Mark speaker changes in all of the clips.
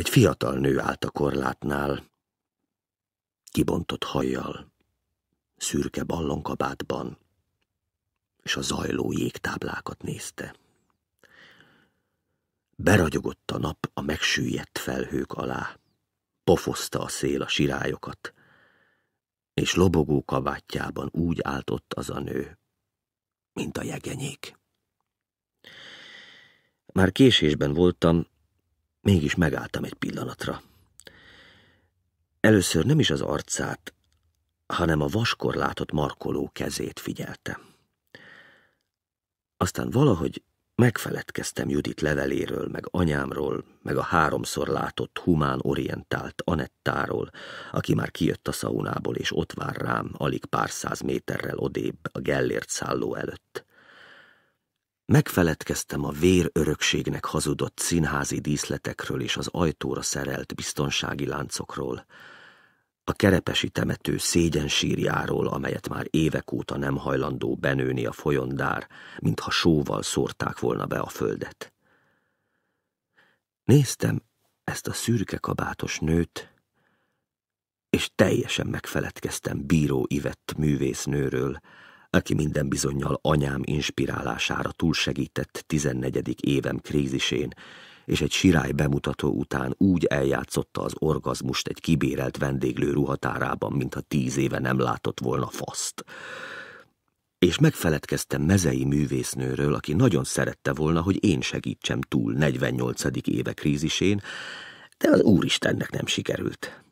Speaker 1: Egy fiatal nő állt a korlátnál, kibontott hajjal, szürke ballonkabátban, és a zajló jégtáblákat nézte. Beragyogott a nap a megsüllyedt felhők alá, pofoszta a szél a sirályokat, és lobogó kabátjában úgy állt ott az a nő, mint a jegenyék. Már késésben voltam, Mégis megálltam egy pillanatra. Először nem is az arcát, hanem a vaskor látott markoló kezét figyelte. Aztán valahogy megfeledkeztem Judit leveléről, meg anyámról, meg a háromszor látott humán orientált Anettáról, aki már kijött a szaunából, és ott vár rám, alig pár száz méterrel odébb, a Gellért szálló előtt. Megfeledkeztem a vérörökségnek hazudott színházi díszletekről és az ajtóra szerelt biztonsági láncokról, a kerepesi temető sírjáról, amelyet már évek óta nem hajlandó benőni a folyondár, mintha sóval szórták volna be a földet. Néztem ezt a szürke kabátos nőt, és teljesen megfeledkeztem bíró ivett művésznőről, aki minden bizonyal anyám inspirálására túlsegített 14. évem krízisén, és egy sirály bemutató után úgy eljátszotta az orgazmust egy kibérelt vendéglő ruhatárában, mintha tíz éve nem látott volna faszt. És megfeledkeztem mezei művésznőről, aki nagyon szerette volna, hogy én segítsem túl 48. éve krízisén, de az Úristennek nem sikerült.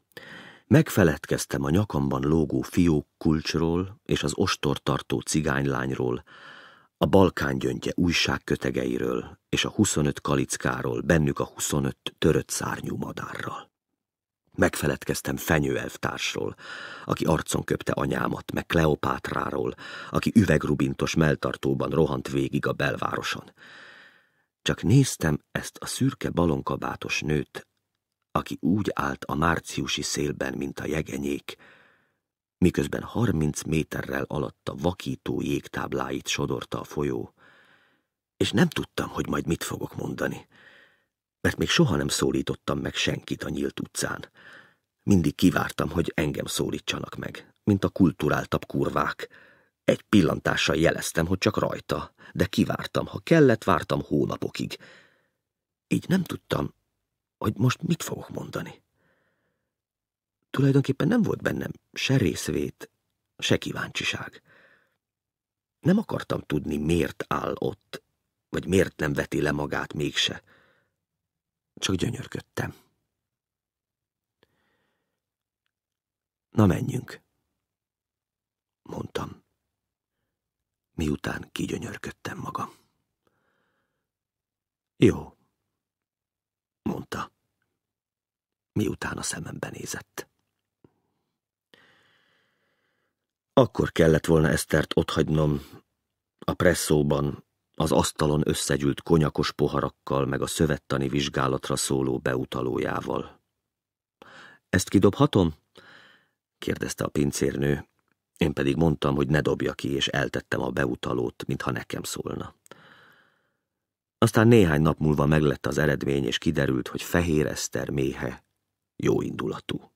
Speaker 1: Megfeledkeztem a nyakamban lógó fiók kulcsról és az ostortartó cigánylányról, a Balkán gyöngye újságkötegeiről és a 25 kalickáról, bennük a 25 törött szárnyú madárral. Megfeledkeztem fenyő elvtársról, aki arcon köpte anyámat, meg Kleopátráról, aki üvegrubintos melltartóban rohant végig a belvároson. Csak néztem ezt a szürke balonkabátos nőt aki úgy állt a márciusi szélben, mint a jegenyék, miközben harminc méterrel alatt a vakító jégtábláit sodorta a folyó, és nem tudtam, hogy majd mit fogok mondani, mert még soha nem szólítottam meg senkit a nyílt utcán. Mindig kivártam, hogy engem szólítsanak meg, mint a kulturáltabb kurvák. Egy pillantással jeleztem, hogy csak rajta, de kivártam, ha kellett, vártam hónapokig. Így nem tudtam, hogy most mit fogok mondani. Tulajdonképpen nem volt bennem se részvét, se kíváncsiság. Nem akartam tudni, miért áll ott, vagy miért nem veti le magát mégse. Csak gyönyörködtem. Na menjünk, mondtam, miután kigyönyörködtem magam. Jó. miután a szemembe nézett. Akkor kellett volna Esztert otthagynom, a presszóban, az asztalon összegyűlt konyakos poharakkal meg a szövettani vizsgálatra szóló beutalójával. Ezt kidobhatom? kérdezte a pincérnő, én pedig mondtam, hogy ne dobja ki, és eltettem a beutalót, mintha nekem szólna. Aztán néhány nap múlva meglett az eredmény, és kiderült, hogy Fehér Eszter méhe jó indulatú.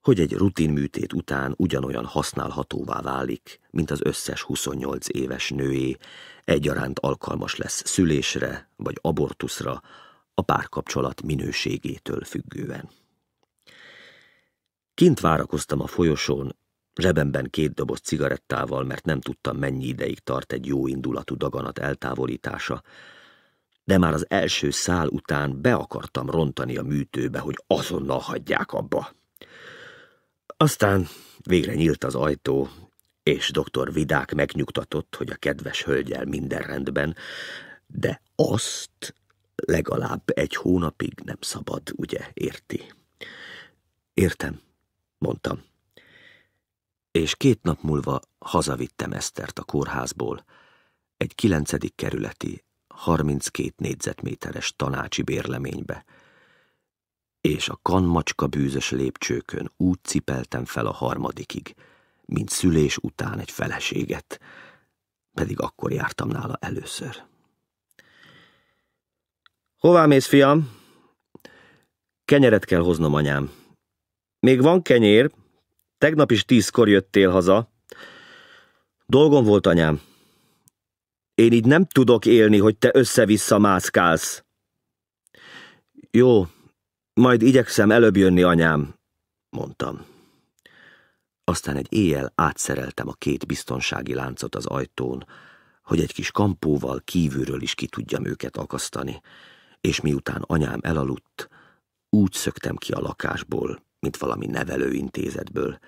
Speaker 1: Hogy egy rutin műtét után ugyanolyan használhatóvá válik, mint az összes 28 éves nőé, egyaránt alkalmas lesz szülésre vagy abortuszra, a párkapcsolat minőségétől függően. Kint várakoztam a folyosón, zsebemben két doboz cigarettával, mert nem tudtam, mennyi ideig tart egy jó indulatú daganat eltávolítása, de már az első szál után be akartam rontani a műtőbe, hogy azonnal hagyják abba. Aztán végre nyílt az ajtó, és doktor Vidák megnyugtatott, hogy a kedves hölgyel minden rendben, de azt legalább egy hónapig nem szabad, ugye, érti? Értem, mondtam. És két nap múlva hazavittem Esztert a kórházból, egy kilencedik kerületi 32 négyzetméteres tanácsi bérleménybe, és a kanmacska bűzös lépcsőkön úgy cipeltem fel a harmadikig, mint szülés után egy feleséget, pedig akkor jártam nála először. Hová mész, fiam? Kenyeret kell hoznom, anyám. Még van kenyér, tegnap is tízkor jöttél haza. Dolgom volt, anyám, én így nem tudok élni, hogy te össze-vissza mászkálsz. Jó, majd igyekszem előbb jönni, anyám, mondtam. Aztán egy éjjel átszereltem a két biztonsági láncot az ajtón, hogy egy kis kampóval kívülről is ki tudjam őket akasztani, és miután anyám elaludt, úgy szöktem ki a lakásból, mint valami nevelőintézetből,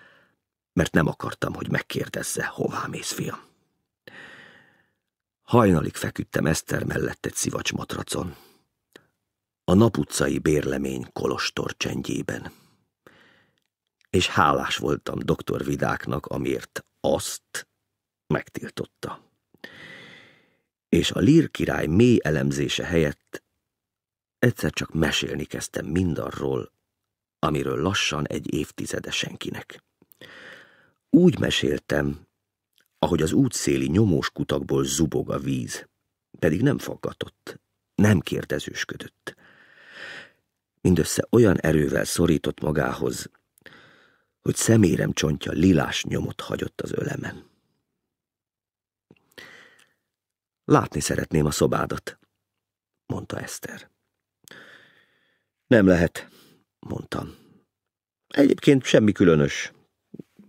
Speaker 1: mert nem akartam, hogy megkérdezze, hová mész, fiam. Hajnalig feküdtem Eszter mellett egy szivacs matracon. A naputcai bérlemény kolostor csendjében. És hálás voltam doktor Vidáknak, amiért azt megtiltotta. És a lír király mély elemzése helyett egyszer csak mesélni kezdtem mindarról, amiről lassan egy évtizede senkinek. Úgy meséltem, ahogy az útszéli nyomós kutakból zubog a víz. Pedig nem faggatott, nem kérdezősködött. Mindössze olyan erővel szorított magához, hogy szemérem csontja lilás nyomot hagyott az ölemen. Látni szeretném a szobádat, mondta Eszter. Nem lehet, mondtam. Egyébként semmi különös.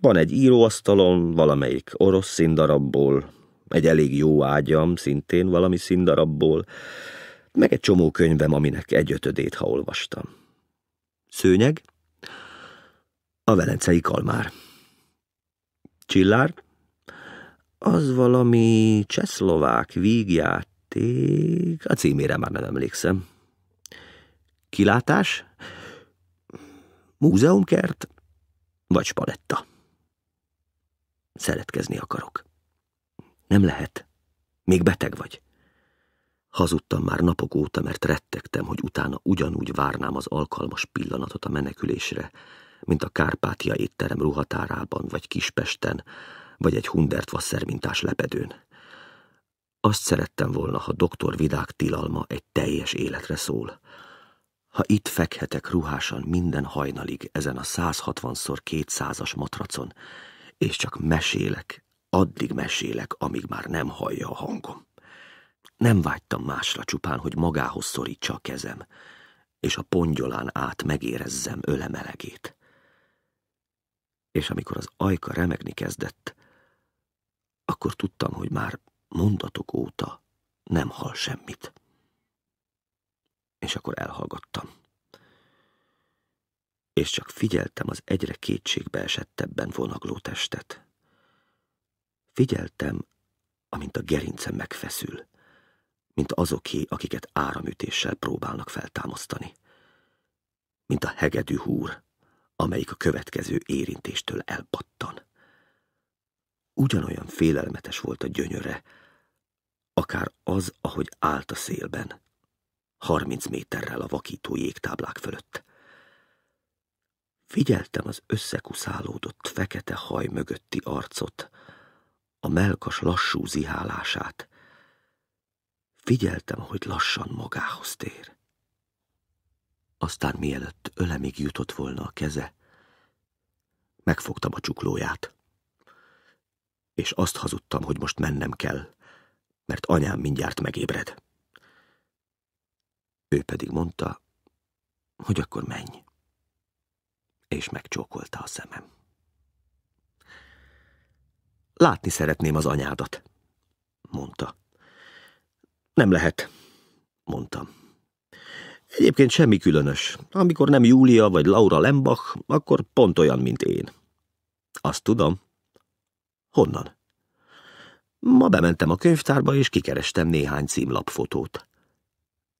Speaker 1: Van egy íróasztalon valamelyik orosz színdarabból, egy elég jó ágyam, szintén valami színdarabból, meg egy csomó könyvem, aminek egyötödét, ha olvastam. Szőnyeg? A velencei kalmár. Csillár? Az valami csehszlovák vígjáték, a címére már nem emlékszem. Kilátás? Múzeumkert? Vagy paletta? Szeretkezni akarok. Nem lehet. Még beteg vagy. Hazudtam már napok óta, mert rettegtem, hogy utána ugyanúgy várnám az alkalmas pillanatot a menekülésre, mint a Kárpátia étterem ruhatárában, vagy Kispesten, vagy egy Hundert vasszermintás lepedőn. Azt szerettem volna, ha doktor Vidák tilalma egy teljes életre szól. Ha itt fekhetek ruhásan minden hajnalig ezen a 160 x 200-as matracon, és csak mesélek, addig mesélek, amíg már nem hallja a hangom. Nem vágytam másra csupán, hogy magához szorítsa a kezem, és a pongyolán át megérezzem ölemelegét. És amikor az ajka remegni kezdett, akkor tudtam, hogy már mondatok óta nem hall semmit. És akkor elhallgattam és csak figyeltem az egyre kétségbe esettebben vonagló testet. Figyeltem, amint a gerincem megfeszül, mint azoké, akiket áramütéssel próbálnak feltámasztani, mint a hegedű húr, amelyik a következő érintéstől elpattan. Ugyanolyan félelmetes volt a gyönyöre, akár az, ahogy állt a szélben, harminc méterrel a vakító jégtáblák fölött. Figyeltem az összekuszálódott fekete haj mögötti arcot, a melkas lassú zihálását. Figyeltem, hogy lassan magához tér. Aztán mielőtt ölemig jutott volna a keze, megfogtam a csuklóját. És azt hazudtam, hogy most mennem kell, mert anyám mindjárt megébred. Ő pedig mondta, hogy akkor menj és megcsókolta a szemem. Látni szeretném az anyádat, mondta. Nem lehet, mondtam. Egyébként semmi különös. Amikor nem Júlia vagy Laura Lembach, akkor pont olyan, mint én. Azt tudom. Honnan? Ma bementem a könyvtárba, és kikerestem néhány címlapfotót.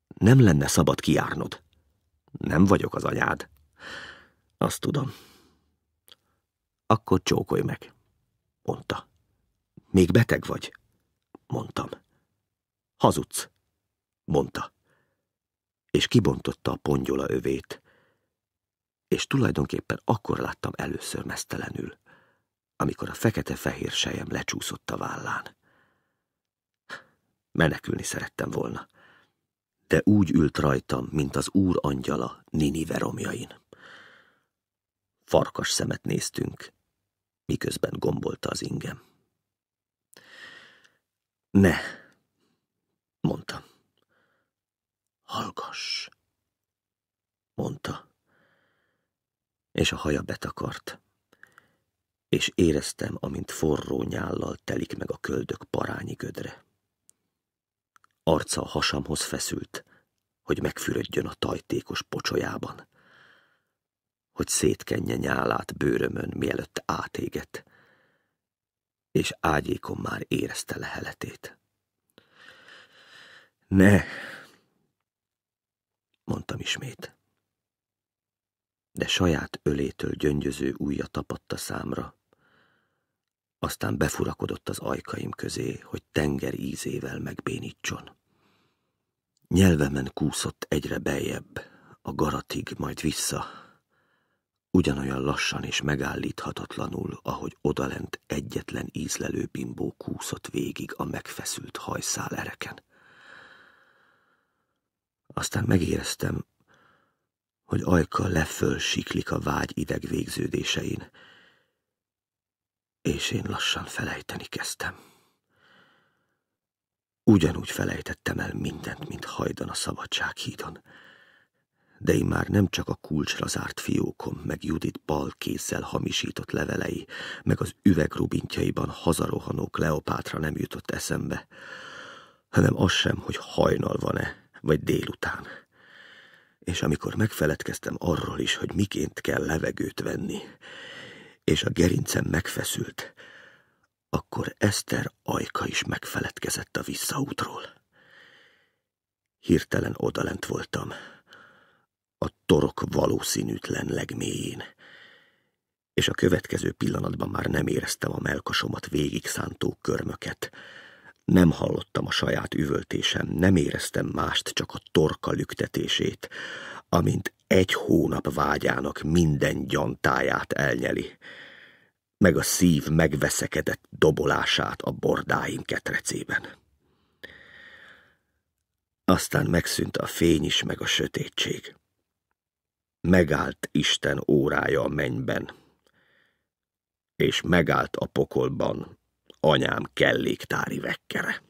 Speaker 1: Nem lenne szabad kiárnod. Nem vagyok az anyád. Azt tudom. Akkor csókolj meg, mondta. Még beteg vagy? Mondtam. Hazudsz, mondta. És kibontotta a pongyola övét. És tulajdonképpen akkor láttam először mesztelenül, amikor a fekete-fehér sejem lecsúszott a vállán. Menekülni szerettem volna, de úgy ült rajtam, mint az úr angyala Nini veromjain farkas szemet néztünk, miközben gombolta az ingem. Ne, mondtam. Hallgass, mondta, és a haja betakart, és éreztem, amint forró nyállal telik meg a köldök parányi gödre. Arca a hasamhoz feszült, hogy megfürödjön a tajtékos pocsolyában hogy szétkenje nyálát bőrömön, mielőtt átéget, és ágyékon már érezte leheletét. Ne, mondtam ismét. De saját ölétől gyöngyöző újja tapadta számra, aztán befurakodott az ajkaim közé, hogy tenger ízével megbénítson. Nyelvemen kúszott egyre beljebb, a garatig, majd vissza, ugyanolyan lassan és megállíthatatlanul, ahogy odalent egyetlen ízlelő bimbó kúszott végig a megfeszült hajszál ereken. Aztán megéreztem, hogy ajka leföl siklik a vágy ideg végződésein, és én lassan felejteni kezdtem. Ugyanúgy felejtettem el mindent, mint hajdan a szabadsághídon, hídon de már nem csak a kulcsra zárt fiókom, meg Judit bal kézzel hamisított levelei, meg az üvegrubintjaiban hazarohanó Kleopátra nem jutott eszembe, hanem az sem, hogy hajnal van-e, vagy délután. És amikor megfeledkeztem arról is, hogy miként kell levegőt venni, és a gerincem megfeszült, akkor Eszter ajka is megfeledkezett a visszaútról. Hirtelen odalent voltam, a torok valószínűtlen legmélyén. És a következő pillanatban már nem éreztem a melkasomat végig szántó körmöket. Nem hallottam a saját üvöltésem, nem éreztem mást, csak a torka lüktetését, amint egy hónap vágyának minden gyantáját elnyeli, meg a szív megveszekedett dobolását a bordáim ketrecében. Aztán megszűnt a fény is, meg a sötétség megállt Isten órája a mennyben, és megállt a pokolban anyám kelléktári vekkere.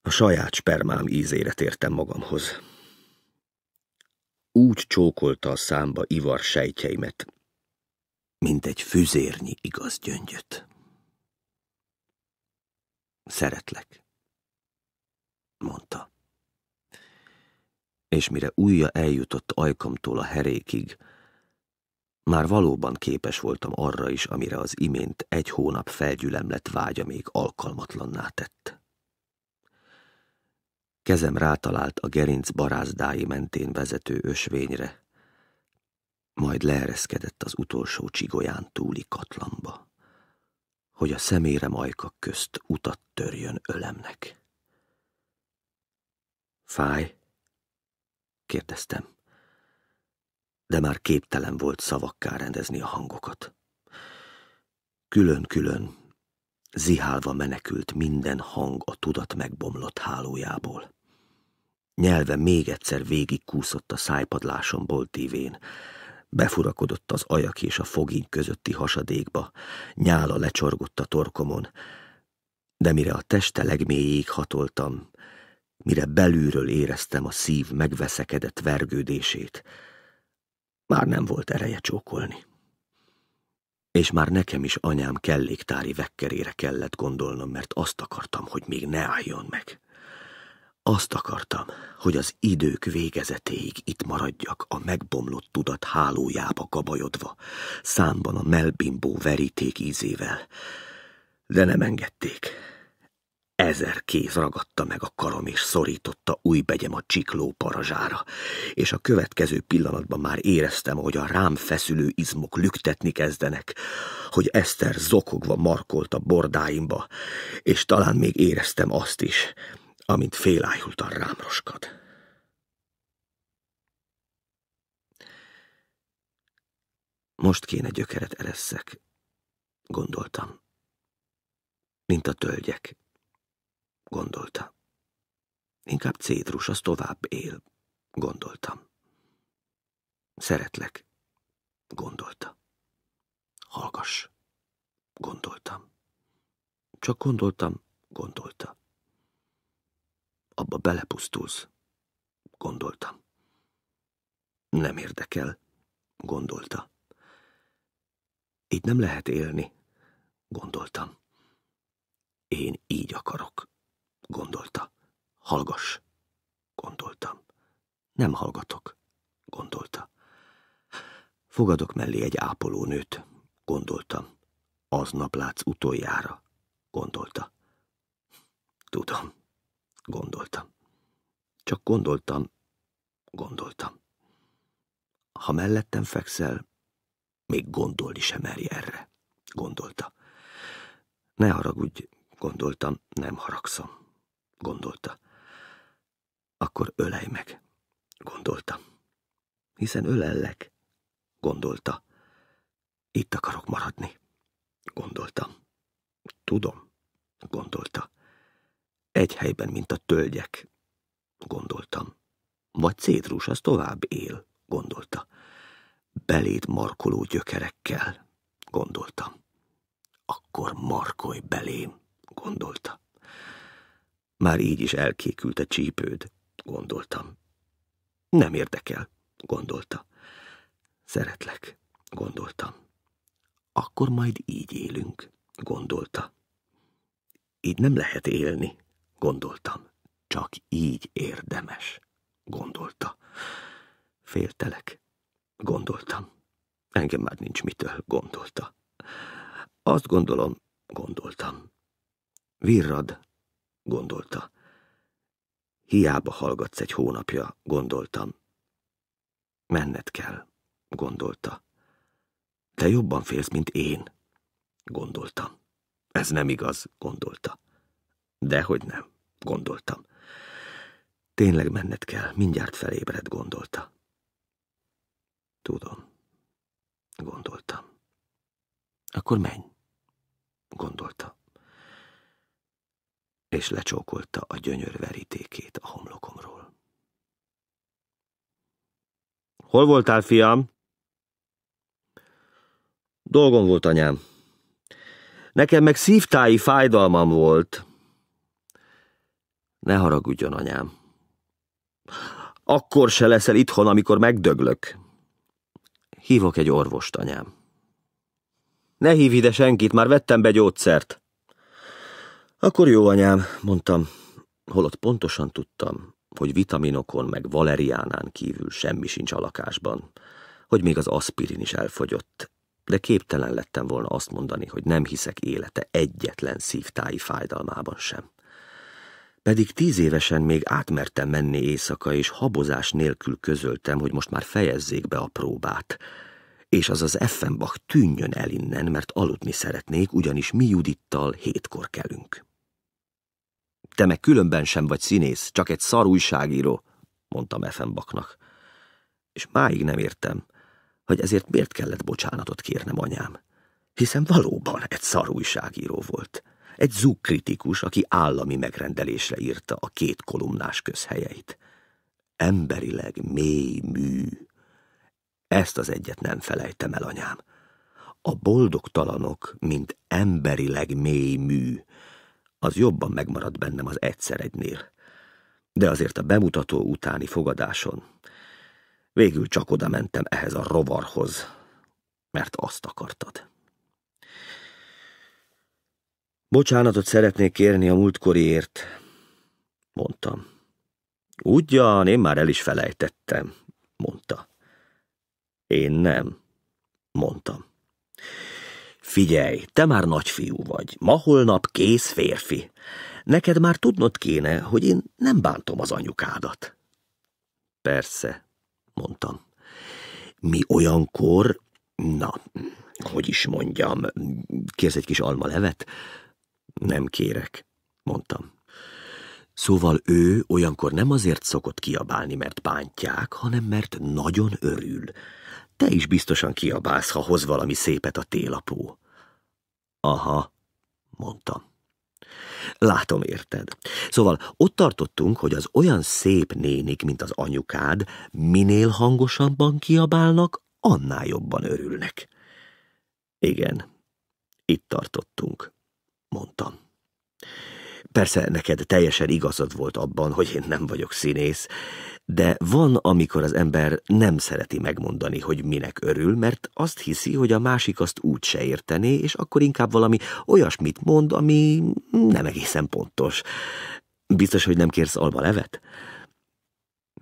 Speaker 1: A saját spermám ízére tértem magamhoz. Úgy csókolta a számba ivar sejtjeimet, mint egy füzérnyi igaz gyöngyöt. Szeretlek, mondta és mire újja eljutott ajkamtól a herékig, már valóban képes voltam arra is, amire az imént egy hónap felgyülemlett vágya még alkalmatlanná tett. Kezem rátalált a gerinc barázdái mentén vezető ösvényre, majd leereszkedett az utolsó csigolyán túli katlamba, hogy a szemére majkak közt utat törjön ölemnek. Fáj, kérdeztem. De már képtelen volt szavakká rendezni a hangokat. Külön-külön, zihálva menekült minden hang a tudat megbomlott hálójából. Nyelve még egyszer végigkúszott a szájpadláson boltívén, befurakodott az ajak és a fogény közötti hasadékba, nyála lecsorgott a torkomon, de mire a teste legmélyéig hatoltam, mire belülről éreztem a szív megveszekedett vergődését. Már nem volt ereje csókolni. És már nekem is anyám kelléktári vekkerére kellett gondolnom, mert azt akartam, hogy még ne álljon meg. Azt akartam, hogy az idők végezetéig itt maradjak a megbomlott tudat hálójába gabajodva, számban a melbimbó veríték ízével. De nem engedték. Ezer kéz ragadta meg a karom és szorította új begyem a csikló parazsára, és a következő pillanatban már éreztem, hogy a rám feszülő izmok lüktetni kezdenek, hogy Eszter zokogva markolt a bordáimba, és talán még éreztem azt is, amint félájultan rám roskad. Most kéne gyökeret ereszek, gondoltam, mint a tölgyek gondolta. Inkább cédrus, az tovább él, gondoltam. Szeretlek, gondolta. Hallgass, gondoltam. Csak gondoltam, gondolta. Abba belepusztulsz, gondoltam. Nem érdekel, gondolta. Így nem lehet élni, gondoltam. Én így akarok, gondolta. Hallgass, gondoltam. Nem hallgatok, gondolta. Fogadok mellé egy ápolónőt, gondoltam. nap látsz utoljára, gondolta. Tudom, gondoltam. Csak gondoltam, gondoltam. Ha mellettem fekszel, még gondolni sem merj erre, gondolta. Ne haragudj, gondoltam, nem haragszom gondolta. Akkor ölej meg, gondolta. Hiszen ölellek, gondolta. Itt akarok maradni, Gondolta. Tudom, gondolta. Egy helyben, mint a tölgyek, gondoltam. Vagy cédrus, az tovább él, gondolta. Beléd markoló gyökerekkel, gondoltam. Akkor markolj belém, gondolta. Már így is elkékült a csípőd, gondoltam. Nem érdekel, gondolta. Szeretlek, gondoltam. Akkor majd így élünk, gondolta. Így nem lehet élni, gondoltam. Csak így érdemes, gondolta. Féltelek, gondoltam. Engem már nincs mitől, gondolta. Azt gondolom, gondoltam. Virrad, gondolta. Hiába hallgatsz egy hónapja, gondoltam. Menned kell, gondolta. Te jobban félsz, mint én, gondoltam. Ez nem igaz, gondolta. Dehogy nem, gondoltam. Tényleg menned kell, mindjárt felébred, gondolta. Tudom, gondoltam. Akkor menj, gondolta és lecsókolta a gyönyör verítékét a homlokomról. Hol voltál, fiam? Dolgom volt, anyám. Nekem meg szívtái fájdalmam volt. Ne haragudjon, anyám. Akkor se leszel itthon, amikor megdöglök. Hívok egy orvost, anyám. Ne hívj ide senkit, már vettem be gyógyszert. Akkor jó, anyám, mondtam, holott pontosan tudtam, hogy vitaminokon meg valeriánán kívül semmi sincs a lakásban, hogy még az aspirin is elfogyott, de képtelen lettem volna azt mondani, hogy nem hiszek élete egyetlen szívtáji fájdalmában sem. Pedig tíz évesen még átmertem menni éjszaka, és habozás nélkül közöltem, hogy most már fejezzék be a próbát, és az az Effenbach tűnjön el innen, mert aludni szeretnék, ugyanis mi Judittal hétkor kelünk te meg különben sem vagy színész, csak egy szar újságíró, mondtam Effenbaknak. És máig nem értem, hogy ezért miért kellett bocsánatot kérnem anyám. Hiszen valóban egy szar újságíró volt. Egy kritikus, aki állami megrendelésre írta a két kolumnás közhelyeit. Emberileg mély mű. Ezt az egyet nem felejtem el, anyám. A boldogtalanok, mint emberileg mély mű az jobban megmaradt bennem az egyszer egynél. De azért a bemutató utáni fogadáson végül csak oda mentem ehhez a rovarhoz, mert azt akartad. Bocsánatot szeretnék kérni a múltkoriért, mondtam. Ugyan, én már el is felejtettem, mondta. Én nem, mondtam. Figyelj, te már nagyfiú vagy, ma holnap kész férfi. Neked már tudnod kéne, hogy én nem bántom az anyukádat. Persze, mondtam. Mi olyankor, na, hogy is mondjam, kérsz egy kis alma levet? Nem kérek, mondtam. Szóval ő olyankor nem azért szokott kiabálni, mert bántják, hanem mert nagyon örül. Te is biztosan kiabálsz, ha hoz valami szépet a télapó. Aha, mondtam. Látom, érted. Szóval ott tartottunk, hogy az olyan szép nénik, mint az anyukád, minél hangosabban kiabálnak, annál jobban örülnek. Igen, itt tartottunk, mondtam. Persze neked teljesen igazad volt abban, hogy én nem vagyok színész, de van, amikor az ember nem szereti megmondani, hogy minek örül, mert azt hiszi, hogy a másik azt úgy se értené, és akkor inkább valami olyasmit mond, ami nem egészen pontos. Biztos, hogy nem kérsz alba levet?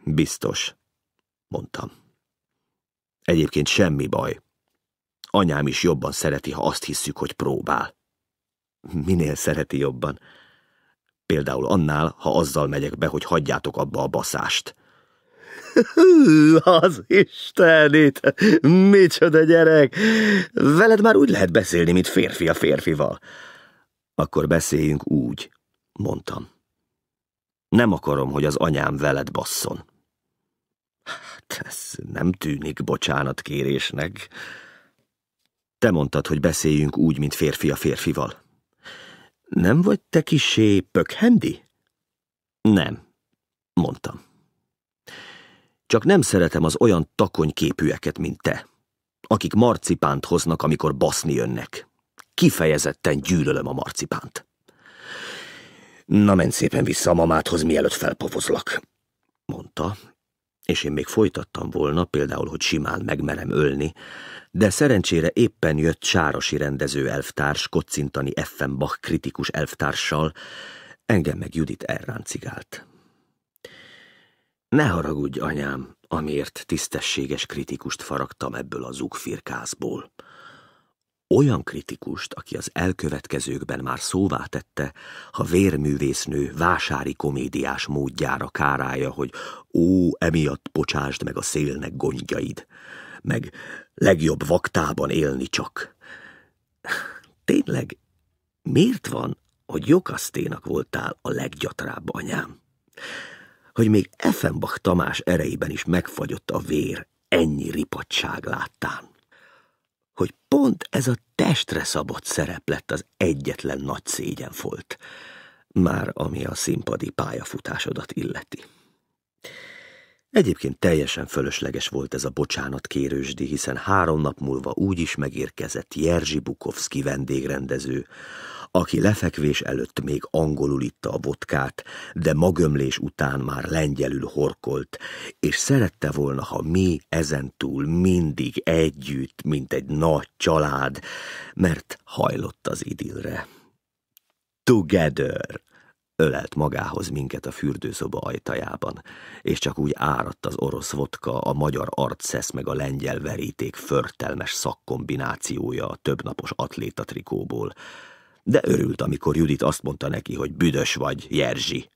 Speaker 1: Biztos, mondtam. Egyébként semmi baj. Anyám is jobban szereti, ha azt hisszük, hogy próbál. Minél szereti jobban? Például annál, ha azzal megyek be, hogy hagyjátok abba a baszást az Istenit! Micsoda gyerek! Veled már úgy lehet beszélni, mint férfi a férfival. Akkor beszéljünk úgy, mondtam. Nem akarom, hogy az anyám veled basszon. Hát ez nem tűnik bocsánatkérésnek. Te mondtad, hogy beszéljünk úgy, mint férfi a férfival. Nem vagy te kisé pökhendi? Nem, mondtam. Csak nem szeretem az olyan takony képűeket, mint te, akik marcipánt hoznak, amikor baszni jönnek. Kifejezetten gyűlölöm a marcipánt. Na menj szépen vissza a mamádhoz, mielőtt felpofozlak, mondta, és én még folytattam volna, például, hogy simán megmerem ölni, de szerencsére éppen jött sárosi rendező elvtárs kocintani Effenbach kritikus elvtárssal, engem meg Judit elráncigált. Ne haragudj, anyám, amiért tisztességes kritikust faragtam ebből a zugfirkászból. Olyan kritikust, aki az elkövetkezőkben már szóvá tette, ha vérművésznő vásári komédiás módjára kárája, hogy ó, emiatt bocsásd meg a szélnek gondjaid, meg legjobb vaktában élni csak. Tényleg, miért van, hogy jogaszténak voltál a leggyatrább anyám? hogy még Effenbach Tamás erejében is megfagyott a vér ennyi ripadság láttán. Hogy pont ez a testre szabott szerep lett az egyetlen nagy szégyen volt, már ami a színpadi pályafutásodat illeti. Egyébként teljesen fölösleges volt ez a bocsánat kérősdi, hiszen három nap múlva úgy is megérkezett Jerzy Bukovszki vendégrendező, aki lefekvés előtt még angolul itta a vodkát, de magömlés után már lengyelül horkolt, és szerette volna, ha mi ezentúl mindig együtt, mint egy nagy család, mert hajlott az idilre. Together! Ölelt magához minket a fürdőszoba ajtajában, és csak úgy áradt az orosz vodka, a magyar arcesz meg a lengyel veríték förtelmes szakkombinációja a többnapos atléta trikóból, de örült, amikor Judit azt mondta neki, hogy büdös vagy, Jerzsi,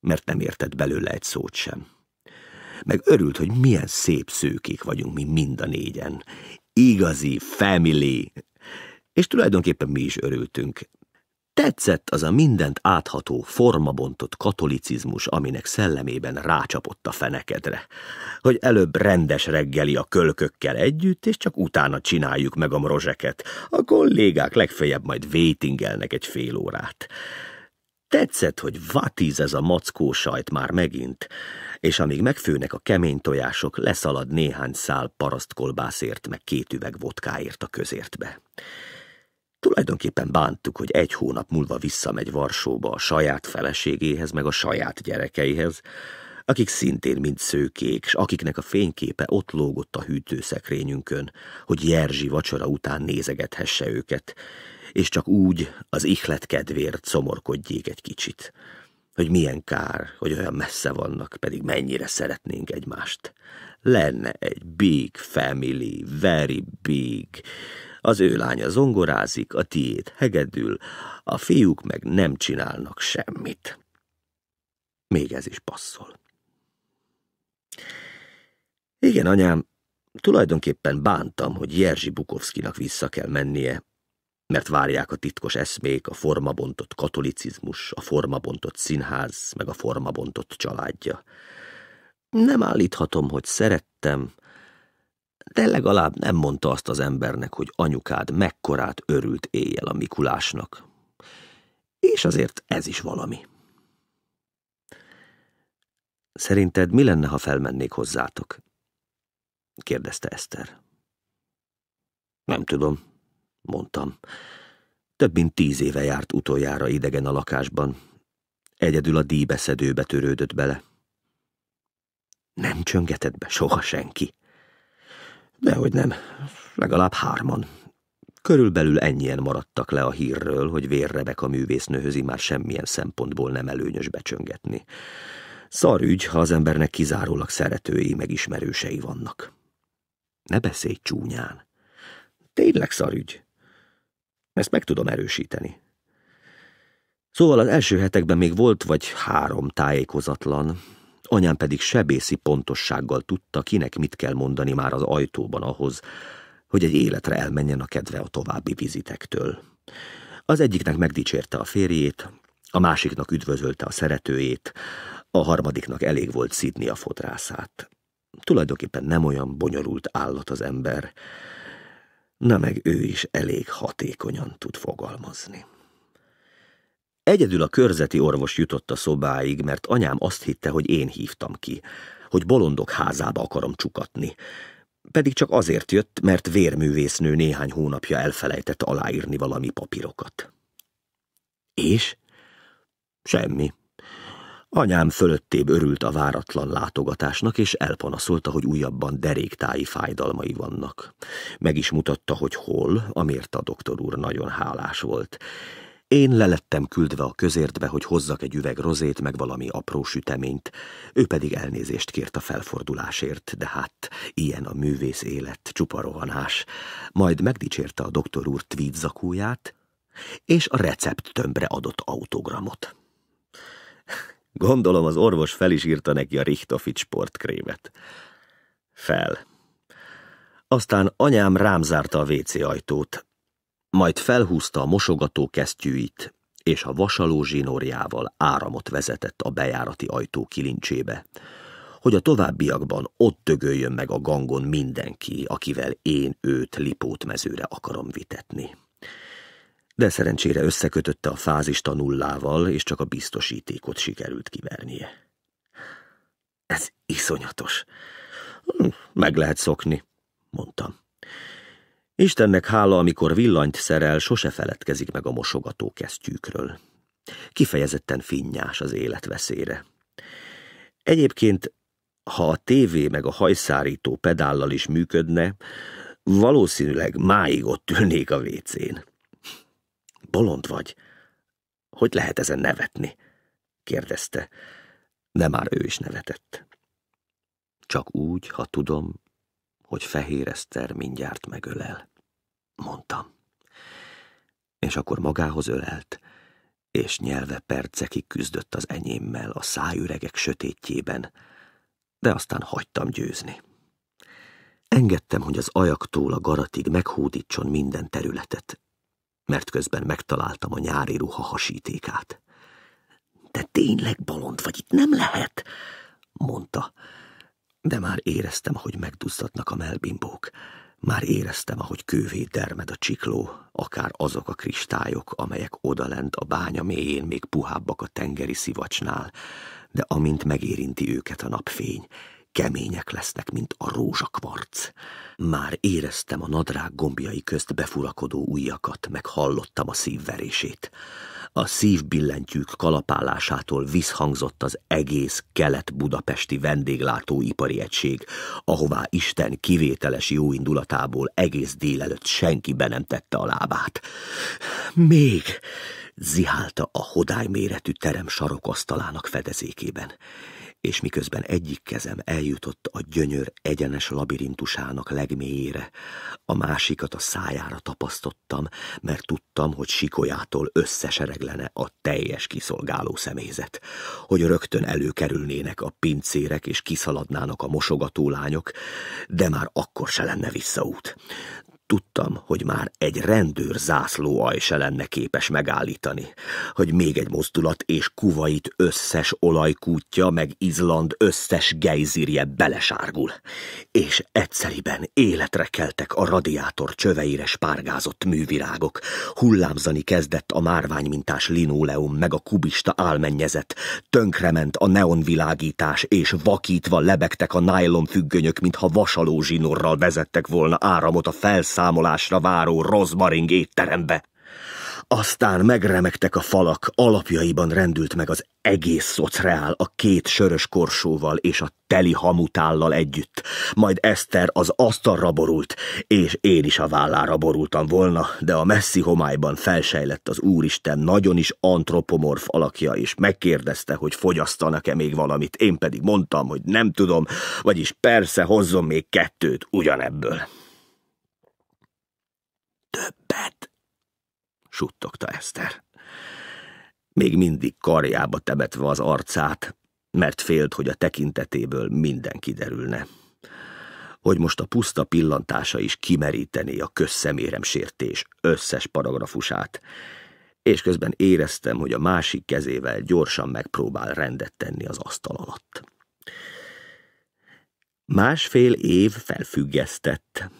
Speaker 1: mert nem értett belőle egy szót sem. Meg örült, hogy milyen szép szőkék vagyunk mi mind a négyen. Igazi family! És tulajdonképpen mi is örültünk, Tetszett az a mindent átható, formabontott katolicizmus, aminek szellemében rácsapott a fenekedre, hogy előbb rendes reggeli a kölkökkel együtt, és csak utána csináljuk meg a mrozseket, a kollégák legfeljebb majd vétingelnek egy fél órát. Tetszett, hogy vatíz ez a mackó sajt már megint, és amíg megfőnek a kemény tojások, leszalad néhány szál parasztkolbászért, meg két üveg vodkáért a közértbe. Tulajdonképpen bántuk, hogy egy hónap múlva visszamegy Varsóba a saját feleségéhez, meg a saját gyerekeihez, akik szintén mind szőkék, s akiknek a fényképe ott lógott a hűtőszekrényünkön, hogy Jerzsi vacsora után nézegethesse őket, és csak úgy az ihlet kedvéért szomorkodjék egy kicsit, hogy milyen kár, hogy olyan messze vannak, pedig mennyire szeretnénk egymást. Lenne egy big family, very big, az ő lánya zongorázik, a tiét hegedül, a fiúk meg nem csinálnak semmit. Még ez is passzol. Igen, anyám, tulajdonképpen bántam, hogy Jerzy Bukovszkinak vissza kell mennie, mert várják a titkos eszmék, a formabontott katolicizmus, a formabontott színház, meg a formabontott családja. Nem állíthatom, hogy szerettem, de legalább nem mondta azt az embernek, hogy anyukád mekkorát örült éjjel a Mikulásnak. És azért ez is valami. Szerinted mi lenne, ha felmennék hozzátok? kérdezte Eszter. Nem tudom, mondtam. Több mint tíz éve járt utoljára idegen a lakásban. Egyedül a díjbeszedőbe törődött bele. Nem csöngetett be soha senki. Dehogy nem, legalább hárman. Körülbelül ennyien maradtak le a hírről, hogy vérrebek a művésznőhöz már semmilyen szempontból nem előnyös becsöngetni. Szar ügy, ha az embernek kizárólag szeretői, megismerősei vannak. Ne beszélj csúnyán. Tényleg szar ügy. Ezt meg tudom erősíteni. Szóval az első hetekben még volt vagy három tájékozatlan, anyám pedig sebészi pontossággal tudta, kinek mit kell mondani már az ajtóban ahhoz, hogy egy életre elmenjen a kedve a további vizitektől. Az egyiknek megdicsérte a férjét, a másiknak üdvözölte a szeretőjét, a harmadiknak elég volt szídni a fodrászát. Tulajdonképpen nem olyan bonyolult állat az ember, na meg ő is elég hatékonyan tud fogalmazni. Egyedül a körzeti orvos jutott a szobáig, mert anyám azt hitte, hogy én hívtam ki, hogy bolondok házába akarom csukatni. Pedig csak azért jött, mert vérművésznő néhány hónapja elfelejtett aláírni valami papírokat. És? Semmi. Anyám fölöttébb örült a váratlan látogatásnak, és elpanaszolta, hogy újabban deréktáji fájdalmai vannak. Meg is mutatta, hogy hol, amért a doktor úr nagyon hálás volt. Én lelettem küldve a közértbe, hogy hozzak egy üveg rozét meg valami apró süteményt, ő pedig elnézést kért a felfordulásért, de hát ilyen a művész élet, csupa rohanás. Majd megdicsérte a doktor úr tweed és a recept tömbre adott autogramot. Gondolom az orvos fel is írta neki a Richtofit sportkrémet. Fel. Aztán anyám rám zárta a WC ajtót, majd felhúzta a mosogató kesztyűit, és a vasaló zsinórjával áramot vezetett a bejárati ajtó kilincsébe, hogy a továbbiakban ott tögöljön meg a gangon mindenki, akivel én őt Lipót mezőre akarom vitetni. De szerencsére összekötötte a fázista nullával, és csak a biztosítékot sikerült kivernie. Ez iszonyatos. Hm, meg lehet szokni, mondtam. Istennek hála, amikor villanyt szerel, sose feledkezik meg a mosogató kesztyűkről. Kifejezetten finnyás az élet veszélyre. Egyébként, ha a tévé meg a hajszárító pedállal is működne, valószínűleg máig ott ülnék a vécén. Bolond vagy? Hogy lehet ezen nevetni? kérdezte, de már ő is nevetett. Csak úgy, ha tudom, hogy fehér Eszter mindjárt megölel mondtam. És akkor magához ölelt, és nyelve percekig küzdött az enyémmel a szájüregek sötétjében, de aztán hagytam győzni. Engedtem, hogy az ajaktól a garatig meghódítson minden területet, mert közben megtaláltam a nyári ruha hasítékát. De tényleg bolond vagy, itt nem lehet, mondta, de már éreztem, hogy megduzzadnak a melbimbók. Már éreztem, ahogy kővé dermed a csikló, akár azok a kristályok, amelyek odalent a bánya mélyén még puhábbak a tengeri szivacsnál, de amint megérinti őket a napfény, kemények lesznek, mint a rózsakvarc. Már éreztem a nadrág gombjai közt befurakodó ujjakat, meg hallottam a szívverését. A szívbillentyűk kalapálásától visszhangzott az egész kelet-budapesti vendéglátóipari egység, ahová Isten kivételes jóindulatából egész délelőtt senki be nem tette a lábát. Még zihálta a hodály méretű terem sarokasztalának fedezékében és miközben egyik kezem eljutott a gyönyör egyenes labirintusának legmélyére, a másikat a szájára tapasztottam, mert tudtam, hogy sikolyától összesereglene a teljes kiszolgáló személyzet, hogy rögtön előkerülnének a pincérek és kiszaladnának a mosogató lányok, de már akkor se lenne visszaút tudtam, hogy már egy rendőr zászló se lenne képes megállítani, hogy még egy mozdulat és Kuvait összes olajkútja, meg Izland összes gejzirje belesárgul. És egyszeriben életre keltek a radiátor csöveire spárgázott művirágok, hullámzani kezdett a márványmintás linóleum meg a kubista álmennyezet, tönkrement a neonvilágítás, és vakítva lebegtek a nájlon függönyök, mintha vasaló zsinórral vezettek volna áramot a felszállítás, felszámolásra váró rozmaring étterembe. Aztán megremegtek a falak, alapjaiban rendült meg az egész szocreál a két sörös korsóval és a teli hamutállal együtt. Majd Eszter az asztalra borult, és én is a vállára borultam volna, de a messzi homályban felsejlett az Úristen nagyon is antropomorf alakja, és megkérdezte, hogy fogyasztanak-e még valamit. Én pedig mondtam, hogy nem tudom, vagyis persze hozzon még kettőt ugyanebből. Többet, suttogta Eszter. Még mindig karjába temetve az arcát, mert félt, hogy a tekintetéből minden kiderülne. Hogy most a puszta pillantása is kimerítené a közszemérem sértés összes paragrafusát, és közben éreztem, hogy a másik kezével gyorsan megpróbál rendet tenni az asztal alatt. Másfél év felfüggesztett,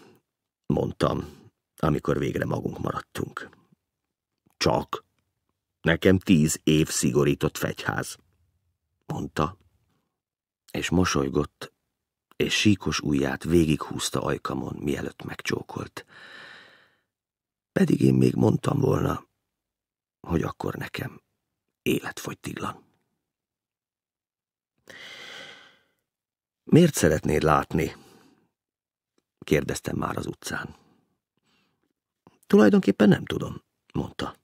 Speaker 1: mondtam amikor végre magunk maradtunk. Csak? Nekem tíz év szigorított fegyház, mondta, és mosolygott, és síkos ujját végighúzta ajkamon, mielőtt megcsókolt. Pedig én még mondtam volna, hogy akkor nekem életfogytiglan. Miért szeretnéd látni? kérdeztem már az utcán. Tulajdonképpen nem tudom, mondta.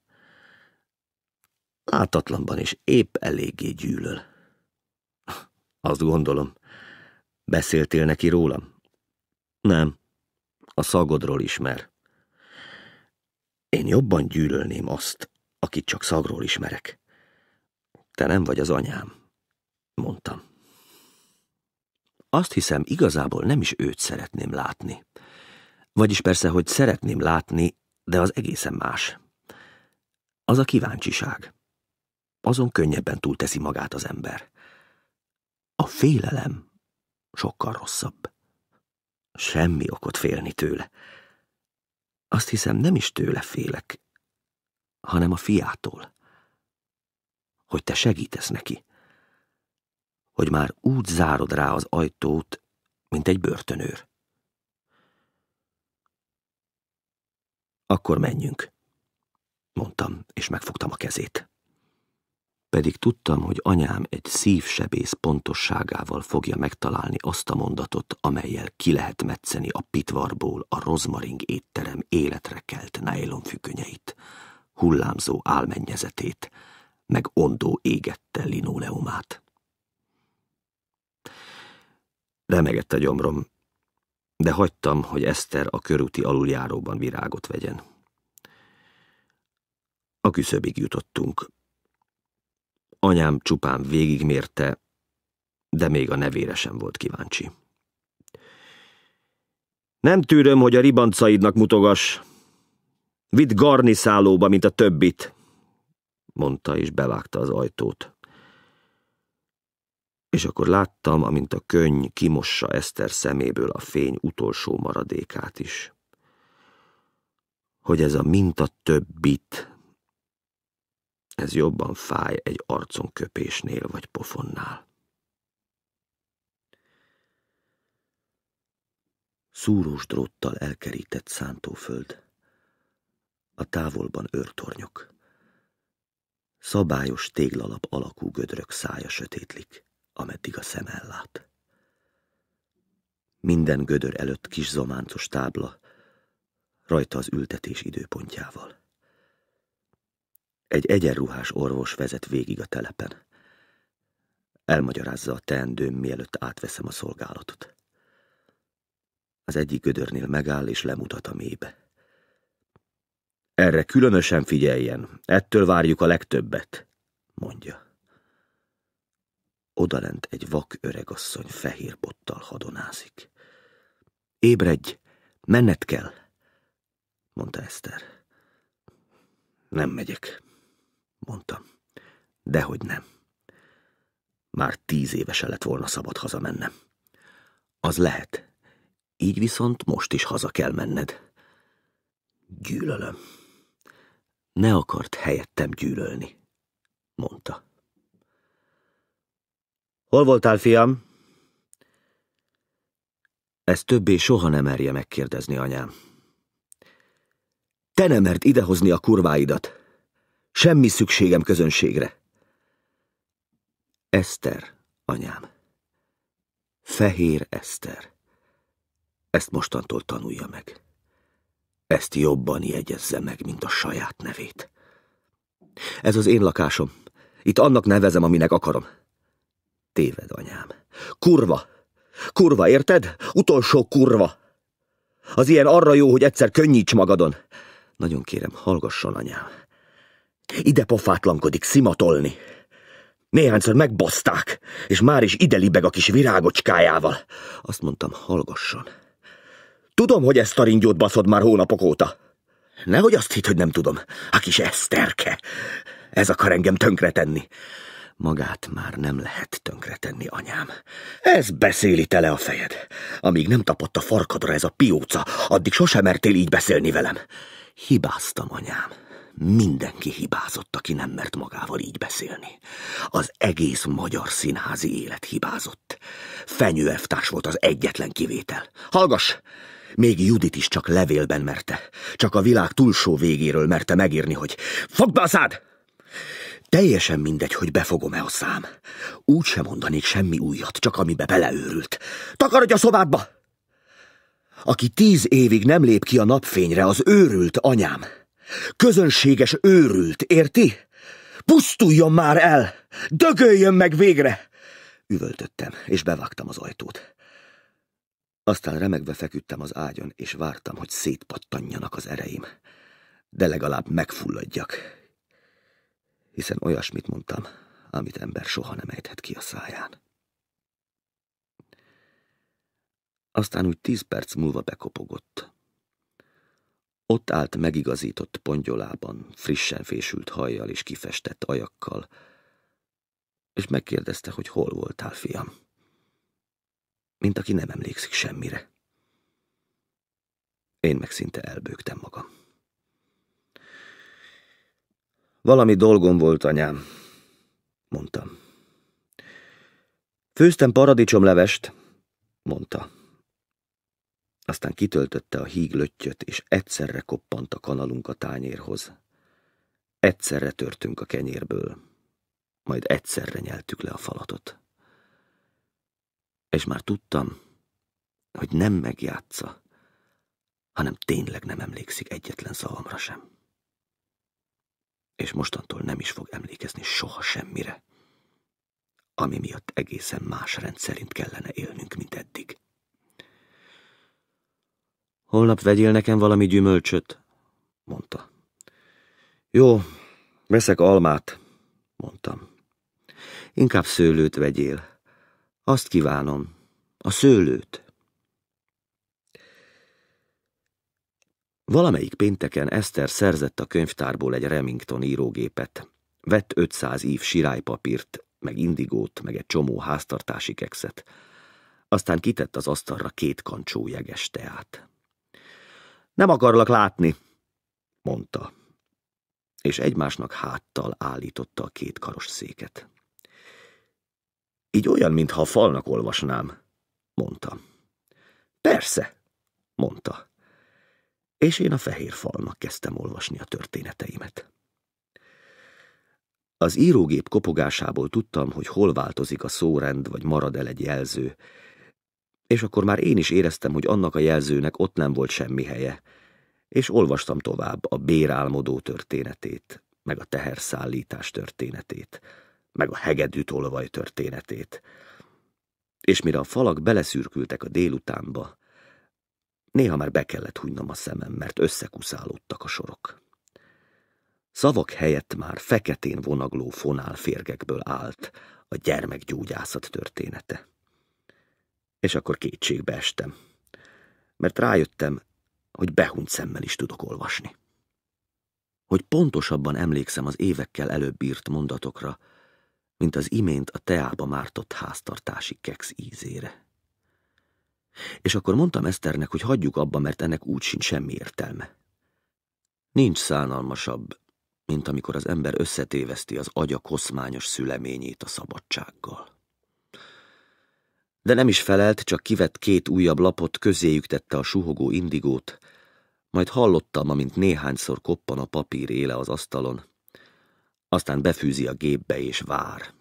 Speaker 1: Látatlanban is épp eléggé gyűlöl. Azt gondolom. Beszéltél neki rólam? Nem. A szagodról ismer. Én jobban gyűlölném azt, akit csak szagról ismerek. Te nem vagy az anyám, mondtam. Azt hiszem, igazából nem is őt szeretném látni. Vagyis persze, hogy szeretném látni, de az egészen más. Az a kíváncsiság. Azon könnyebben túlteszi magát az ember. A félelem sokkal rosszabb. Semmi okot félni tőle. Azt hiszem, nem is tőle félek, hanem a fiától. Hogy te segítesz neki. Hogy már úgy zárod rá az ajtót, mint egy börtönőr. Akkor menjünk, mondtam, és megfogtam a kezét. Pedig tudtam, hogy anyám egy szívsebész pontosságával fogja megtalálni azt a mondatot, amelyel ki lehet metszeni a pitvarból a rozmaring étterem életre kelt nájlonfüggönyeit, hullámzó álmennyezetét, meg ondó égette linoleumát. Remegett a gyomrom, de hagytam, hogy Eszter a körúti aluljáróban virágot vegyen. A küszöbig jutottunk. Anyám csupán végigmérte, de még a nevére sem volt kíváncsi. Nem tűröm, hogy a ribancaidnak mutogas. Vidd garniszálóba, mint a többit, mondta és bevágta az ajtót és akkor láttam, amint a könny kimossa Eszter szeméből a fény utolsó maradékát is. Hogy ez a minta többit, ez jobban fáj egy arcon köpésnél vagy pofonnál. Szúrós dróttal elkerített szántóföld, a távolban őrtornyok. Szabályos téglalap alakú gödrök szája sötétlik ameddig a szem ellát. Minden gödör előtt kis zománcos tábla, rajta az ültetés időpontjával. Egy egyenruhás orvos vezet végig a telepen. Elmagyarázza a teendőm, mielőtt átveszem a szolgálatot. Az egyik gödörnél megáll és lemutat a mélybe. Erre különösen figyeljen, ettől várjuk a legtöbbet, mondja odalent egy vak öregasszony fehér bottal hadonázik. Ébredj, menned kell, mondta Eszter. Nem megyek, mondtam. Dehogy nem. Már tíz évesen lett volna szabad hazamennem. Az lehet. Így viszont most is haza kell menned. Gyűlölöm. Ne akart helyettem gyűlölni, mondta. Hol voltál, fiam? Ezt többé soha nem merje megkérdezni, anyám. Te nem mert idehozni a kurváidat. Semmi szükségem közönségre. Eszter, anyám. Fehér Eszter. Ezt mostantól tanulja meg. Ezt jobban jegyezze meg, mint a saját nevét. Ez az én lakásom. Itt annak nevezem, aminek akarom téved, anyám. Kurva! Kurva, érted? Utolsó kurva! Az ilyen arra jó, hogy egyszer könnyíts magadon. Nagyon kérem, hallgasson, anyám. Ide pofátlankodik szimatolni. Néhányszor megbozták, és már is ide libeg a kis virágocskájával. Azt mondtam, hallgasson. Tudom, hogy ezt a ringyót baszod már hónapok óta. Nehogy azt hitt, hogy nem tudom. A kis Eszterke. Ez akar engem tönkretenni. Magát már nem lehet tönkretenni, anyám. Ez beszéli tele a fejed. Amíg nem tapadt a farkadra ez a pióca, addig sosem mertél így beszélni velem. Hibáztam, anyám. Mindenki hibázott, aki nem mert magával így beszélni. Az egész magyar színházi élet hibázott. Fenyő Eftás volt az egyetlen kivétel. Hallgass! Még Judit is csak levélben merte. Csak a világ túlsó végéről merte megírni, hogy Fogd be a szád! Teljesen mindegy, hogy befogom-e a szám. Úgy sem mondanék semmi újat, csak amibe beleőrült. Takarodj a szobádba! Aki tíz évig nem lép ki a napfényre, az őrült anyám. Közönséges őrült, érti? Pusztuljon már el! Dögöljön meg végre! Üvöltöttem, és bevágtam az ajtót. Aztán remegve feküdtem az ágyon, és vártam, hogy szétpattanjanak az ereim. De legalább megfulladjak, hiszen olyasmit mondtam, amit ember soha nem ejthet ki a száján. Aztán úgy tíz perc múlva bekopogott. Ott állt megigazított pongyolában, frissen fésült hajjal és kifestett ajakkal, és megkérdezte, hogy hol voltál, fiam. Mint aki nem emlékszik semmire. Én meg szinte elbőgtem magam. Valami dolgom volt, anyám, mondtam. Főztem paradicsomlevest, mondta. Aztán kitöltötte a híg híglöttyöt, és egyszerre koppant a kanalunk a tányérhoz. Egyszerre törtünk a kenyérből, majd egyszerre nyeltük le a falatot. És már tudtam, hogy nem megjátsza, hanem tényleg nem emlékszik egyetlen szavamra sem és mostantól nem is fog emlékezni soha semmire, ami miatt egészen más rendszerint kellene élnünk, mint eddig. Holnap vegyél nekem valami gyümölcsöt, mondta. Jó, veszek almát, mondtam. Inkább szőlőt vegyél. Azt kívánom, a szőlőt. Valamelyik pénteken Eszter szerzett a könyvtárból egy Remington írógépet. Vett 500 ív sirálypapírt, meg indigót, meg egy csomó háztartási kekszet. Aztán kitett az asztalra két kancsó jeges teát. Nem akarlak látni, mondta, és egymásnak háttal állította a két karos széket. Így olyan, mintha a falnak olvasnám, mondta. Persze, mondta és én a fehér falnak kezdtem olvasni a történeteimet. Az írógép kopogásából tudtam, hogy hol változik a szórend, vagy marad el egy jelző, és akkor már én is éreztem, hogy annak a jelzőnek ott nem volt semmi helye, és olvastam tovább a bérálmodó történetét, meg a teherszállítás történetét, meg a hegedű tolvaj történetét, és mire a falak beleszürkültek a délutánba, Néha már be kellett hunynom a szemem, mert összekuszálódtak a sorok. Szavak helyett már feketén vonagló fonálférgekből állt a gyermekgyógyászat története. És akkor kétségbe estem, mert rájöttem, hogy behunyt szemmel is tudok olvasni. Hogy pontosabban emlékszem az évekkel előbb írt mondatokra, mint az imént a teába mártott háztartási keksz ízére. És akkor mondtam Eszternek, hogy hagyjuk abba, mert ennek úgy sincs semmi értelme. Nincs szánalmasabb, mint amikor az ember összetéveszti az agya koszmányos szüleményét a szabadsággal. De nem is felelt, csak kivett két újabb lapot, közéjük tette a suhogó indigót, majd hallottam, amint néhányszor koppan a papír éle az asztalon, aztán befűzi a gépbe és vár.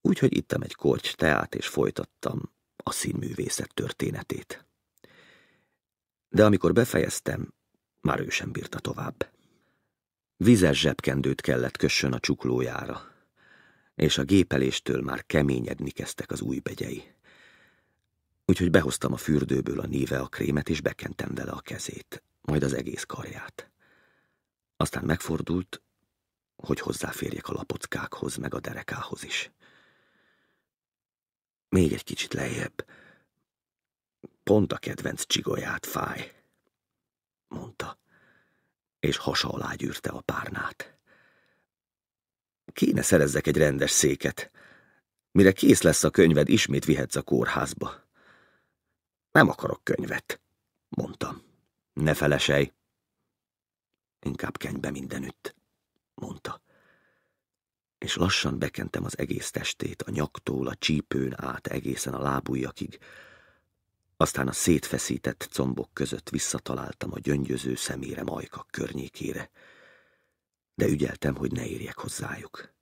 Speaker 1: Úgyhogy ittem egy korty teát, és folytattam, a színművészet történetét. De amikor befejeztem, már ő sem bírta tovább. Vizes zsebkendőt kellett kössön a csuklójára, és a gépeléstől már keményedni kezdtek az új begyei. Úgyhogy behoztam a fürdőből a níve a krémet, és bekentem vele a kezét, majd az egész karját. Aztán megfordult, hogy hozzáférjek a lapockákhoz, meg a derekához is. Még egy kicsit lejjebb. Pont a kedvenc csigolyát fáj, mondta, és hasa alá gyűrte a párnát. Kéne szerezzek egy rendes széket. Mire kész lesz a könyved, ismét vihetsz a kórházba. Nem akarok könyvet, mondtam. Ne felesej. Inkább be mindenütt, mondta és lassan bekentem az egész testét, a nyaktól, a csípőn át egészen a lábujjakig, aztán a szétfeszített combok között visszataláltam a gyöngyöző szemére majka környékére, de ügyeltem, hogy ne érjek hozzájuk.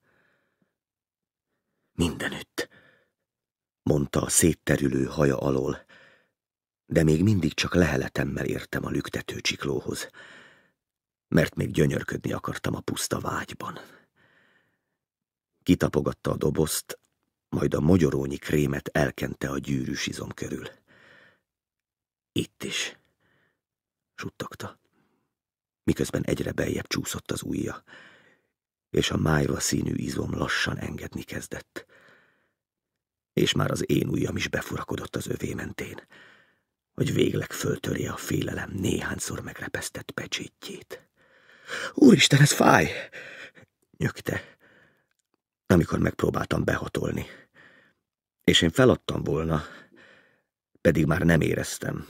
Speaker 1: Mindenütt, mondta a szétterülő haja alól, de még mindig csak leheletemmel értem a lüktető csiklóhoz, mert még gyönyörködni akartam a puszta vágyban. Kitapogatta a dobozt, majd a magyarónyi krémet elkente a gyűrűs izom körül. Itt is, suttogta, miközben egyre beljebb csúszott az ujja, és a májva színű izom lassan engedni kezdett. És már az én ujjam is befurakodott az övé mentén, hogy végleg föltörje a félelem néhányszor megrepesztett pecsétjét. Úristen, ez fáj! nyögte, amikor megpróbáltam behatolni. És én feladtam volna, pedig már nem éreztem.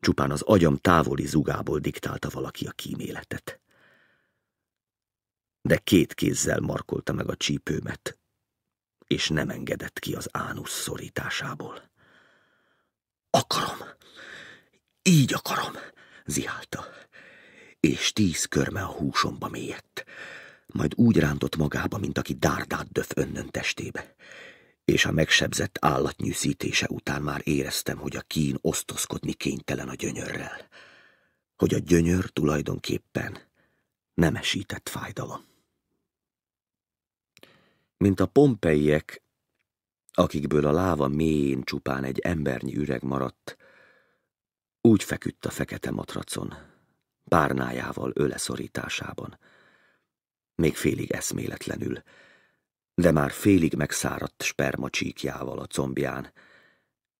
Speaker 1: Csupán az agyam távoli zugából diktálta valaki a kíméletet. De két kézzel markolta meg a csípőmet, és nem engedett ki az ánusz szorításából. Akarom! Így akarom! zihálta, és tíz körme a húsomba mélyett majd úgy rántott magába, mint aki dárdát döf önnön testébe. És a megsebzett állatnyűszítése után már éreztem, hogy a kín osztozkodni kénytelen a gyönyörrel. Hogy a gyönyör tulajdonképpen nem esített fájdalom. Mint a pompeiek, akikből a láva mélyén csupán egy embernyi üreg maradt, úgy feküdt a fekete matracon, párnájával öleszorításában, még félig eszméletlenül, de már félig megszáradt sperma csíkjával a combján,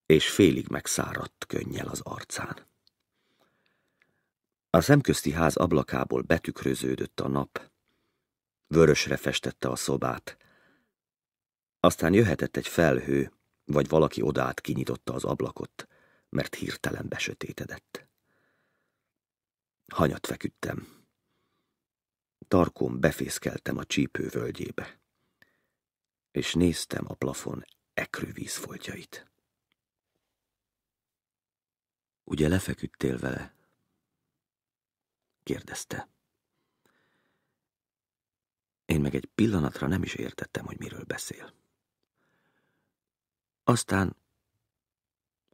Speaker 1: és félig megszáradt könnyel az arcán. A szemközti ház ablakából betükröződött a nap, vörösre festette a szobát, aztán jöhetett egy felhő, vagy valaki odát kinyitotta az ablakot, mert hirtelen besötétedett. Hanyat feküdtem, Tarkon befészkeltem a csípő völgyébe, és néztem a plafon ekrű vízfoltjait. Ugye lefeküdtél vele? kérdezte. Én meg egy pillanatra nem is értettem, hogy miről beszél. Aztán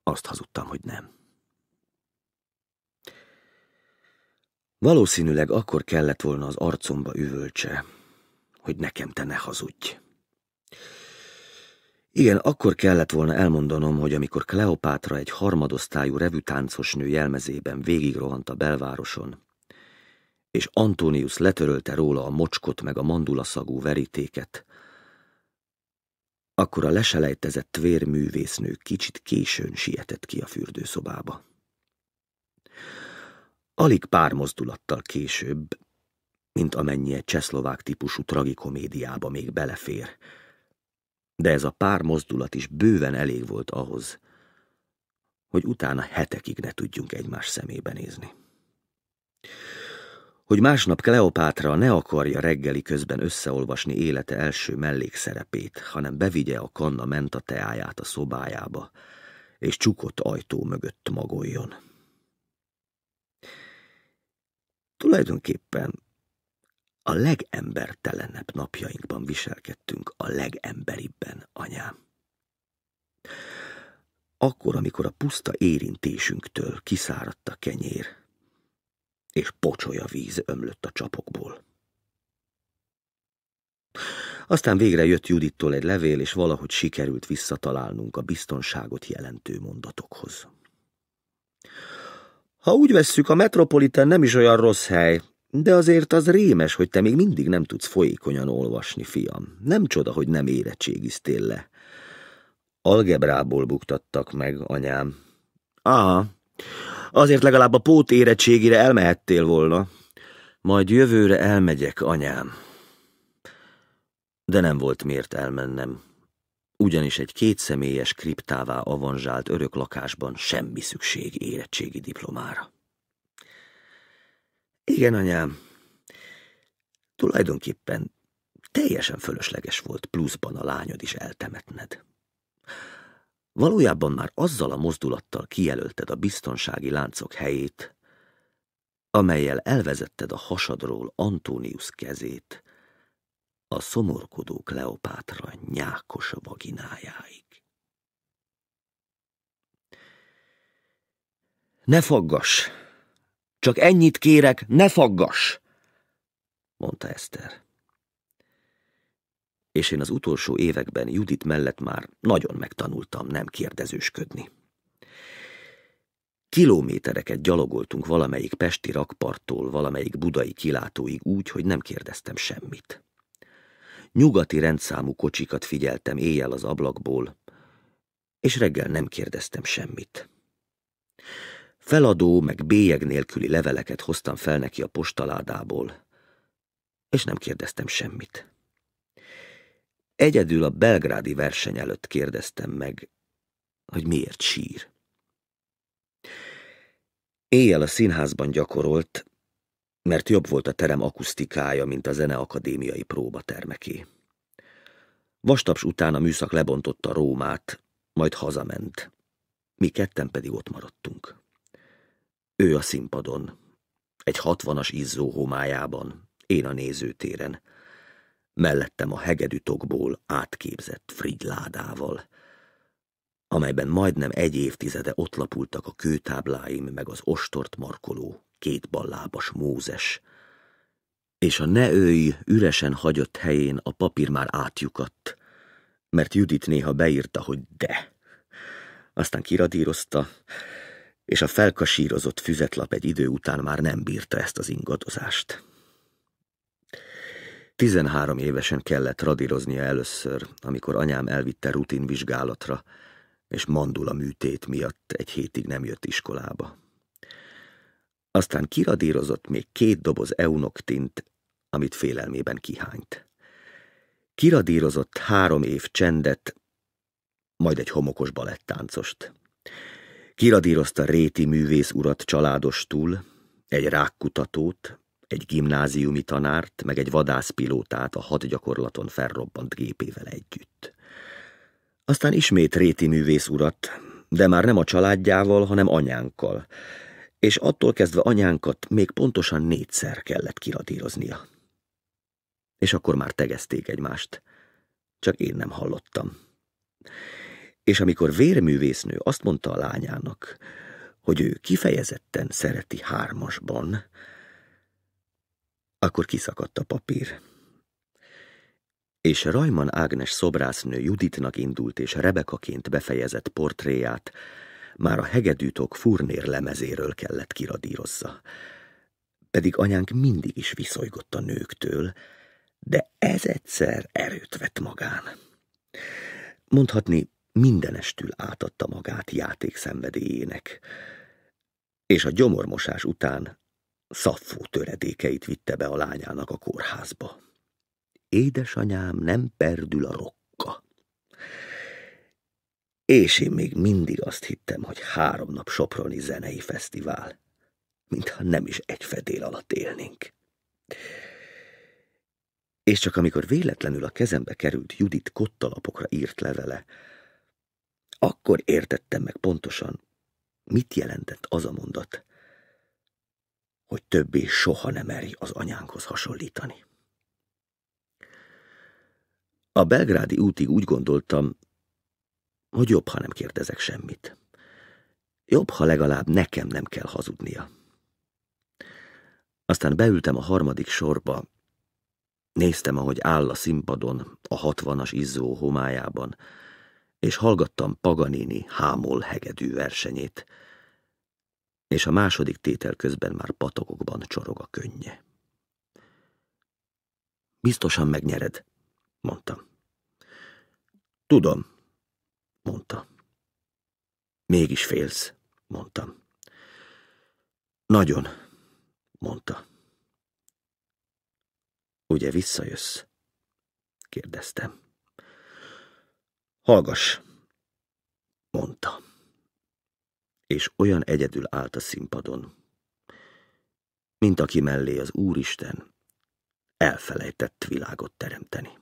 Speaker 1: azt hazudtam, hogy nem. Valószínűleg akkor kellett volna az arcomba üvölcse, hogy nekem te ne hazudj. Igen, akkor kellett volna elmondanom, hogy amikor Kleopátra egy harmadosztályú revütáncos nő jelmezében végigrohant a belvároson, és Antonius letörölte róla a mocskot meg a mandulaszagú verítéket, akkor a leselejtezett vérművésznő kicsit későn sietett ki a fürdőszobába alig pár mozdulattal később, mint amennyi egy csehszlovák típusú tragikomédiába még belefér. De ez a pár mozdulat is bőven elég volt ahhoz, hogy utána hetekig ne tudjunk egymás szemébe nézni. Hogy másnap Kleopátra ne akarja reggeli közben összeolvasni élete első mellékszerepét, hanem bevigye a kanna menta teáját a szobájába, és csukott ajtó mögött magoljon. Tulajdonképpen a legembertelenebb napjainkban viselkedtünk a legemberibben, anyám. Akkor, amikor a puszta érintésünktől kiszáradt a kenyér, és pocsolya víz ömlött a csapokból. Aztán végre jött Judittól egy levél, és valahogy sikerült visszatalálnunk a biztonságot jelentő mondatokhoz. Ha úgy vesszük, a Metropolitan nem is olyan rossz hely, de azért az rémes, hogy te még mindig nem tudsz folyékonyan olvasni, fiam. Nem csoda, hogy nem érettségiztél le. Algebrából buktattak meg, anyám. Aha, azért legalább a pót érettségére elmehettél volna. Majd jövőre elmegyek, anyám. De nem volt miért elmennem ugyanis egy kétszemélyes kriptává avanzsált örök lakásban semmi szükség érettségi diplomára. Igen, anyám, tulajdonképpen teljesen fölösleges volt pluszban a lányod is eltemetned. Valójában már azzal a mozdulattal kijelölted a biztonsági láncok helyét, amelyel elvezetted a hasadról Antonius kezét, a szomorkodó Kleopátra nyákos a vaginájáig. Ne faggas! Csak ennyit kérek, ne faggas! mondta Eszter. És én az utolsó években Judit mellett már nagyon megtanultam nem kérdezősködni. Kilométereket gyalogoltunk valamelyik pesti rakparttól valamelyik budai kilátóig úgy, hogy nem kérdeztem semmit nyugati rendszámú kocsikat figyeltem éjjel az ablakból, és reggel nem kérdeztem semmit. Feladó meg bélyeg nélküli leveleket hoztam fel neki a postaládából, és nem kérdeztem semmit. Egyedül a belgrádi verseny előtt kérdeztem meg, hogy miért sír. Éjjel a színházban gyakorolt, mert jobb volt a terem akusztikája, mint a zeneakadémiai próbatermeké. Vastaps után a műszak lebontotta Rómát, majd hazament. Mi ketten pedig ott maradtunk. Ő a színpadon, egy hatvanas izzó homályában, én a nézőtéren, mellettem a hegedűtokból átképzett frigyládával, amelyben majdnem egy évtizede ott lapultak a kőtábláim meg az ostort markoló két ballábas Mózes, és a ne őj üresen hagyott helyén a papír már átjukadt, mert Judit néha beírta, hogy de. Aztán kiradírozta, és a felkasírozott füzetlap egy idő után már nem bírta ezt az ingadozást. Tizenhárom évesen kellett radíroznia először, amikor anyám elvitte rutinvizsgálatra, és mandula műtét miatt egy hétig nem jött iskolába. Aztán kiradírozott még két doboz eunoktint, amit félelmében kihányt. Kiradírozott három év csendet, majd egy homokos balettáncost. Kiradírozta réti művész urat családostul, egy rákkutatót, egy gimnáziumi tanárt, meg egy vadászpilótát a hat gyakorlaton felrobbant gépével együtt. Aztán ismét réti művész urat, de már nem a családjával, hanem anyánkkal, és attól kezdve anyánkat még pontosan négyszer kellett kiradíroznia. És akkor már tegezték egymást, csak én nem hallottam. És amikor vérművésznő azt mondta a lányának, hogy ő kifejezetten szereti hármasban, akkor kiszakadt a papír. És Rajman Ágnes szobrásznő Juditnak indult és Rebekaként befejezett portréját már a hegedűtok furnér lemezéről kellett kiradírozza. Pedig anyánk mindig is viszolygott a nőktől, de ez egyszer erőt vett magán. Mondhatni, mindenestül átadta magát játékszenvedélyének, és a gyomormosás után szaffó töredékeit vitte be a lányának a kórházba. Édesanyám nem perdül a rokka és én még mindig azt hittem, hogy három nap Soproni zenei fesztivál, mintha nem is egy fedél alatt élnénk. És csak amikor véletlenül a kezembe került Judit kottalapokra írt levele, akkor értettem meg pontosan, mit jelentett az a mondat, hogy többé soha nem meri az anyánkhoz hasonlítani. A belgrádi útig úgy gondoltam, hogy jobb, ha nem kérdezek semmit. Jobb, ha legalább nekem nem kell hazudnia. Aztán beültem a harmadik sorba, néztem, ahogy áll a színpadon, a hatvanas izzó homályában, és hallgattam Paganini hámol hegedű versenyét, és a második tétel közben már patogokban csorog a könnye. Biztosan megnyered, mondtam. Tudom, mondta. Mégis félsz, mondtam. Nagyon, mondta. Ugye visszajössz? kérdeztem. Hallgass, mondta. És olyan egyedül állt a színpadon, mint aki mellé az Úristen elfelejtett világot teremteni.